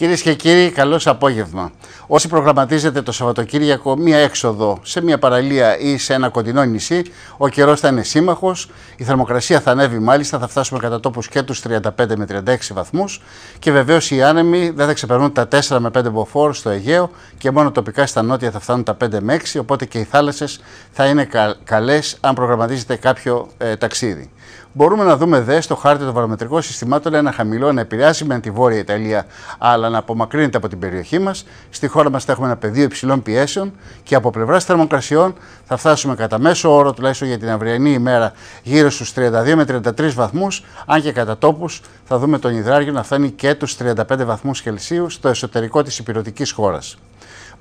Κυρίες και κύριοι, καλό απόγευμα. Όσοι προγραμματίζετε το Σαββατοκύριακο μία έξοδο σε μία παραλία ή σε ένα κοντινό νησί, ο καιρός θα είναι σύμμαχος, η θερμοκρασία θα ανέβει μάλιστα, θα φτάσουμε κατά τόπους και τους 35 με 36 βαθμούς και βεβαίως οι άνεμοι δεν θα ξεπερνούν τα 4 με 5 βοφόρ στο Αιγαίο και μόνο τοπικά στα νότια θα φτάνουν τα 5 με 6, οπότε και οι θάλασσες θα είναι καλές αν προγραμματίζετε κάποιο ε, ταξίδι. Μπορούμε να δούμε δε στο χάρτη των βαρομετρικών συστημάτων ένα χαμηλό να επηρεάσει με τη Βόρεια Ιταλία, αλλά να απομακρύνεται από την περιοχή μας. Στη χώρα μας θα έχουμε ένα πεδίο υψηλών πιέσεων και από πλευράς θερμοκρασιών θα φτάσουμε κατά μέσο όρο, τουλάχιστον για την αυριανή ημέρα, γύρω στους 32 με 33 βαθμούς, αν και κατά τόπους θα δούμε τον υδράργυρο να φτάνει και τους 35 βαθμούς Κελσίου στο εσωτερικό της υπηρετικής χώρας.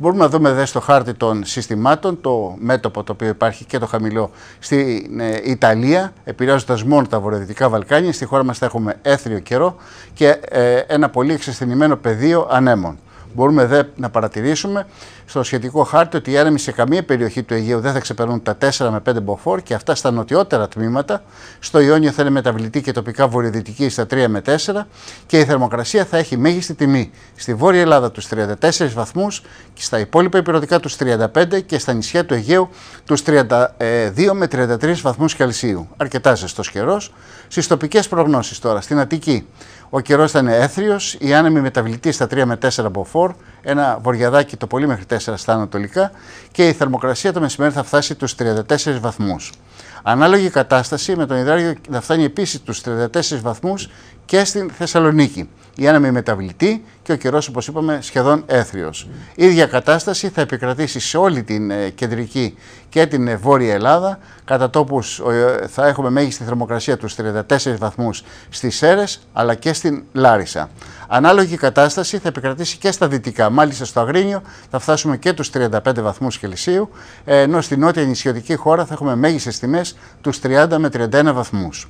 Μπορούμε να δούμε δε στο χάρτη των συστημάτων το μέτωπο το οποίο υπάρχει και το χαμηλό στην ε, Ιταλία, επηρεάζοντας μόνο τα βορειοδυτικά Βαλκάνια. Στη χώρα μας θα έχουμε έθριο καιρό και ε, ένα πολύ εξασθενημένο πεδίο ανέμων. Μπορούμε δε να παρατηρήσουμε στο σχετικό χάρτη ότι οι έρεμοι σε καμία περιοχή του Αιγαίου δεν θα ξεπερνούν τα 4 με 5 μποφόρ και αυτά στα νοτιότερα τμήματα. Στο Ιόνιο θα είναι μεταβλητή και τοπικά βορειοδυτική στα 3 με 4 και η θερμοκρασία θα έχει μέγιστη τιμή στη Βόρεια Ελλάδα τους 34 βαθμούς και στα υπόλοιπα υπηρετικά τους 35 και στα νησιά του Αιγαίου τους 32 με 33 βαθμούς Κελσίου. Αρκετά ζεστός καιρός. Στις τοπικές προγνώσεις τώρα στην Αττική ο καιρός ήταν έθριος, η άνεμη μεταβλητή στα 3 με 4 μποφόρ, ένα βοριαδάκι το πολύ μέχρι 4 στα ανατολικά και η θερμοκρασία το μεσημέρι θα φτάσει τους 34 βαθμούς. Ανάλογη κατάσταση με τον υδράργυρο να φτάνει επίσης του 34 βαθμούς και στην Θεσσαλονίκη. Η άνεμη μεταβλητή και ο καιρός, όπως είπαμε, σχεδόν έθριος. Η ίδια κατάσταση θα επικρατήσει σε όλη την ε, κεντρική και την ε, βόρεια Ελλάδα. Κατά τόπους ε, θα έχουμε μέγιστη θερμοκρασία τους 34 βαθμούς στις Σέρες αλλά και στην Λάρισα. Ανάλογη κατάσταση θα επικρατήσει και στα δυτικά. Μάλιστα στο Αγρίνιο θα φτάσουμε και τους 35 βαθμούς Κελσίου, ενώ στην νότια νησιωτική χώρα θα έχουμε μέγιστες του τους 30 με 31 βαθμούς.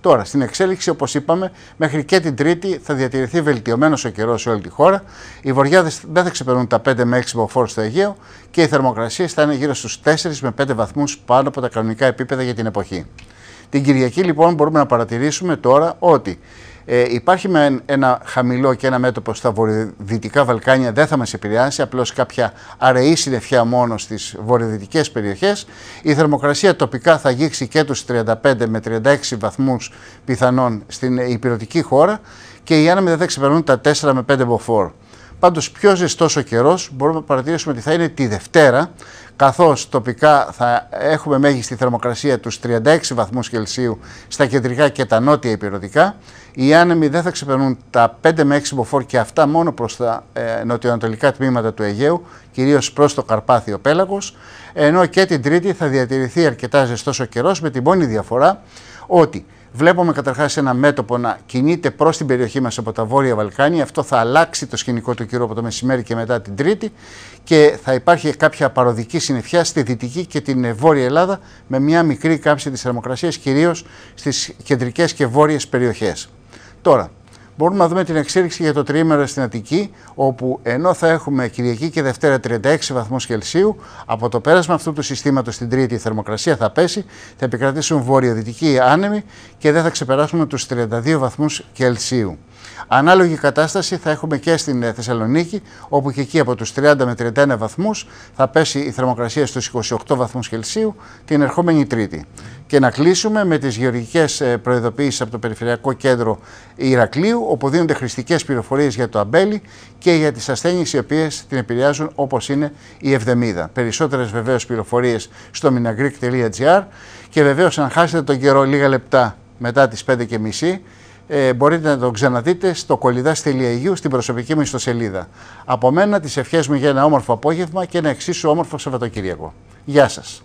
Τώρα, στην εξέλιξη, όπως είπαμε, μέχρι και την Τρίτη θα διατηρηθεί βελτιωμένος ο καιρός σε όλη τη χώρα. Οι βορειάδε δεν θα ξεπερνούν τα 5 με 6 μποφόρ στο Αιγαίο και οι θερμοκρασίες θα είναι γύρω στους 4 με 5 βαθμούς πάνω από τα κανονικά επίπεδα για την εποχή. Την Κυριακή, λοιπόν, μπορούμε να παρατηρήσουμε τώρα ότι ε, υπάρχει με ένα χαμηλό και ένα μέτωπο στα βορειοδυτικά Βαλκάνια, δεν θα μας επηρεάσει, απλώς κάποια αραιή συνεφιά μόνο στις βορειοδυτικές περιοχές. Η θερμοκρασία τοπικά θα γίξει και τους 35 με 36 βαθμού πιθανόν στην ε, υπηρετική χώρα και οι άνεμοι δεν θα ξεπερνούν τα 4 με 5 μποφόρ. Πάντως πιο ζεστός ο καιρός μπορούμε να παρατηρήσουμε ότι θα είναι τη Δευτέρα καθώς τοπικά θα έχουμε μέγιστη θερμοκρασία τους 36 βαθμούς Κελσίου στα κεντρικά και τα νότια υπηρετικά. Οι άνεμοι δεν θα ξεπερνούν τα 5 με 6 μποφόρ και αυτά μόνο προς τα ε, νοτιοανατολικά τμήματα του Αιγαίου, κυρίως προς το Καρπάθιο Πέλαγος, ενώ και την Τρίτη θα διατηρηθεί αρκετά ζεστός ο καιρός με την μόνη διαφορά ότι Βλέπουμε καταρχάς ένα μέτωπο να κινείται προς την περιοχή μας από τα Βόρεια Βαλκάνια. Αυτό θα αλλάξει το σκηνικό του κύριου από το μεσημέρι και μετά την Τρίτη και θα υπάρχει κάποια παροδική συννεφιά στη Δυτική και την ε, Βόρεια Ελλάδα με μια μικρή κάμψη της θερμοκρασίας κυρίως στις κεντρικές και βόρειες περιοχές. Τώρα, μπορούμε να δούμε την εξέλιξη για το τριήμερο στην Αττική, όπου ενώ θα έχουμε Κυριακή και Δευτέρα 36 βαθμούς Κελσίου, από το πέρασμα αυτού του συστήματος στην Τρίτη η θερμοκρασία θα πέσει, θα επικρατήσουν βορειοδυτικοί άνεμοι και δεν θα ξεπεράσουμε τους 32 βαθμούς Κελσίου. Ανάλογη κατάσταση θα έχουμε και στην ε, Θεσσαλονίκη, όπου και εκεί από τους 30 με 31 βαθμούς θα πέσει η θερμοκρασία στους 28 βαθμούς Κελσίου την ερχόμενη Τρίτη και να κλείσουμε με τις γεωργικές ε, προειδοποιήσεις από το Περιφερειακό Κέντρο Ηρακλείου, όπου δίνονται χρηστικές πληροφορίες για το αμπέλι και για τις ασθένειες οι οποίες την επηρεάζουν όπως είναι η ευδεμίδα. Περισσότερες βεβαίως πληροφορίες στο minagreek.gr και βεβαίως αν χάσετε τον καιρό λίγα λεπτά μετά τις 5.30 ε, μπορείτε να το ξαναδείτε στο κολυδά.eu στην προσωπική μου ιστοσελίδα. Από μένα τις ευχές μου για ένα όμορφο απόγευμα και ένα εξίσου όμορφο Σαββατοκύριακο. Γεια σας.